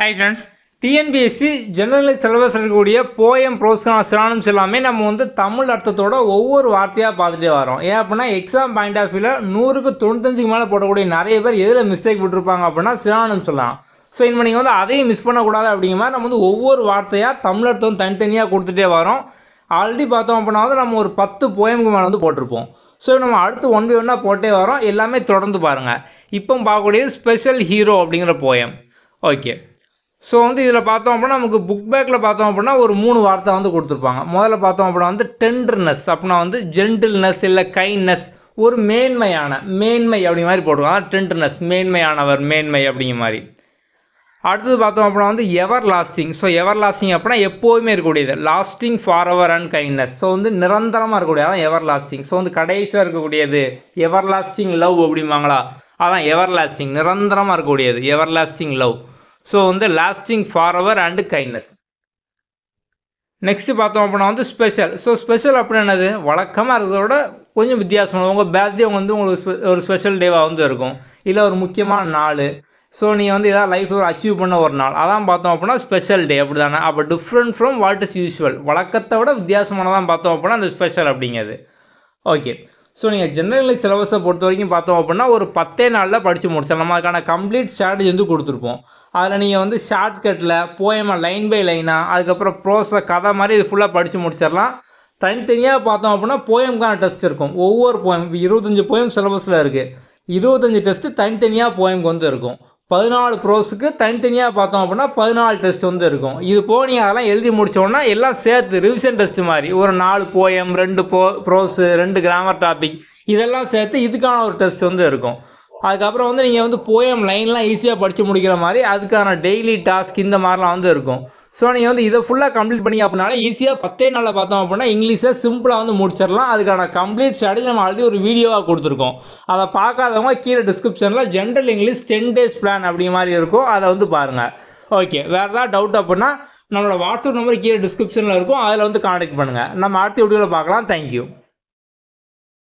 high friends TNPSC general syllabus இருக்கக்கூடிய poem ப்ரோஸ்கான சிரானம்ஸ் எல்லாமே நம்ம வந்து தமிழ் அர்த்தத்தோட ஒவ்வொரு வார்த்தையாக பார்த்துட்டே வரோம் ஏன் அப்படின்னா எக்ஸாம் பாயிண்ட் ஆஃப் வியூவில் நூறுக்கு தொண்ணூத்தஞ்சுக்கு மேலே போடக்கூடிய நிறைய பேர் எதில் மிஸ்டேக் விட்டுருப்பாங்க அப்படின்னா சிரானம் சொல்லலாம் ஸோ இனிமேல் நீங்கள் வந்து அதையும் மிஸ் பண்ணக்கூடாது அப்படிங்கிற மாதிரி நம்ம வந்து ஒவ்வொரு வார்த்தையாக தமிழ் அர்த்தம் தனித்தனியாக கொடுத்துட்டே வரோம் ஆல்ரெடி பார்த்தோம் அப்படின்னா வந்து நம்ம ஒரு பத்து போயமுக்கு மேலே வந்து போட்டிருப்போம் ஸோ நம்ம அடுத்து ஒன் பை ஒன்னாக போட்டே வரோம் எல்லாமே தொடர்ந்து பாருங்கள் இப்போ பார்க்கக்கூடிய ஸ்பெஷல் ஹீரோ அப்படிங்கிற போயம் ஓகே ஸோ வந்து இதில் பார்த்தோம் அப்படின்னா நமக்கு புக் பேக்கில் பார்த்தோம் அப்படின்னா ஒரு மூணு வார்த்தை வந்து கொடுத்துருப்பாங்க முதல்ல பார்த்தோம் அப்படின்னா வந்து டெண்டர்னஸ் அப்படின்னா வந்து ஜென்டில்னஸ் இல்லை கைண்ட்னஸ் ஒரு மேன்மையான மேன்மை அப்படி மாதிரி போட்டுருவாங்க டெண்டர்னஸ் மேன்மையானவர் மேன்மை அப்படிங்கிற மாதிரி அடுத்தது பார்த்தோம் அப்படின்னா வந்து everlasting so everlasting அப்படின்னா எப்போதுமே இருக்கக்கூடியது lasting forever and kindness so வந்து நிரந்தரமாக இருக்கக்கூடியது அதான் எவர் லாஸ்டிங் ஸோ வந்து கடைசியாக இருக்கக்கூடியது எவர் லாஸ்டிங் லவ் அப்படிம்பாங்களா அதான் எவர் லாஸ்டிங் நிரந்தரமாக இருக்கக்கூடியது எவர் லாஸ்டிங் லவ் ஸோ வந்து lasting forever and kindness next பார்த்தோம் அப்படின்னா வந்து ஸ்பெஷல் ஸோ ஸ்பெஷல் அப்படின்னா என்னது வழக்கமாக விட கொஞ்சம் வித்தியாசம் உங்கள் பேர்த்டே வந்து உங்களுக்கு ஒரு ஸ்பெஷல் டேவாக வந்து இருக்கும் இல்லை ஒரு முக்கியமான நாள் ஸோ நீங்கள் வந்து எதாவது லைஃப்பில் அச்சீவ் பண்ண ஒரு நாள் அதான் பார்த்தோம் அப்படின்னா ஸ்பெஷல் டே அப்படி தானே அப்போ different from what is usual வழக்கத்தை விட வித்தியாசமானதான் பார்த்தோம் அப்படின்னா அந்த ஸ்பெஷல் அப்படிங்கிறது ஓகே ஸோ நீங்கள் ஜென்ரல் சிலபஸை பொறுத்த வரைக்கும் பார்த்தோம் அப்படின்னா ஒரு பத்தே நாளில் படித்து முடிச்சோம் நம்ம அதுக்கான கம்ப்ளீட் ஸ்ட்ராட்டஜி வந்து கொடுத்துருப்போம் அதில் நீங்கள் வந்து ஷார்ட்கட்டில் போயமாக லைன் பை லைனாக அதுக்கப்புறம் ப்ரோஸை கதை மாதிரி இது ஃபுல்லாக படித்து முடிச்சிடலாம் தனித்தனியாக பார்த்தோம் அப்படின்னா போயம்கான டெஸ்ட் இருக்கும் ஒவ்வொரு போயம் இப்போ இருபத்தஞ்சி போயம் சிலபஸில் இருக்குது இருபத்தஞ்சி டெஸ்ட்டு தனித்தனியாக போயம்க்கு வந்து இருக்கும் பதினாலு ப்ரோஸுக்கு தனித்தனியாக பார்த்தோம் அப்படின்னா பதினாலு டெஸ்ட் வந்து இருக்கும் இது போக நீங்கள் அதெல்லாம் எழுதி முடித்தோன்னா எல்லாம் சேர்த்து ரிவிஷன் டெஸ்ட் மாதிரி ஒரு நாலு போயம் ரெண்டு போ ப்ரோஸு ரெண்டு கிராமர் டாபிக் இதெல்லாம் சேர்த்து இதுக்கான ஒரு டெஸ்ட் வந்து இருக்கும் அதுக்கப்புறம் வந்து நீங்கள் வந்து போயம் லைன்லாம் ஈஸியாக படித்து முடிக்கிற மாதிரி அதுக்கான டெய்லி டாஸ்க் இந்த மாதிரிலாம் வந்து இருக்கும் ஸோ நீங்கள் வந்து இதை ஃபுல்லாக கம்ப்ளீட் பண்ணி அப்படினால ஈஸியாக பத்தே நாளில் பார்த்தோம் அப்படின்னா இங்கிலீஷில் சிம்பிளாக வந்து முடிச்சிடலாம் அதுக்கான கம்ப்ளீட் ஸ்டடி நம்ம ஆல்ரெடி ஒரு வீடியோவாக கொடுத்துருக்கோம் அதை பார்க்காதவங்க கீழே டிஸ்கிரிப்ஷனில் general English ten days plan அப்படி மாதிரி இருக்கும் அதை வந்து பாருங்கள் ஓகே வேறு ஏதாவது டவுட் அப்படின்னா நம்மளோட வாட்ஸ்அப் நம்பர் கீழே டிஸ்கிரிப்ஷனில் இருக்கும் அதில் வந்து காண்டாக்ட் பண்ணுங்கள் நம்ம அடுத்த வீடியோவில் பார்க்கலாம் தேங்க்யூ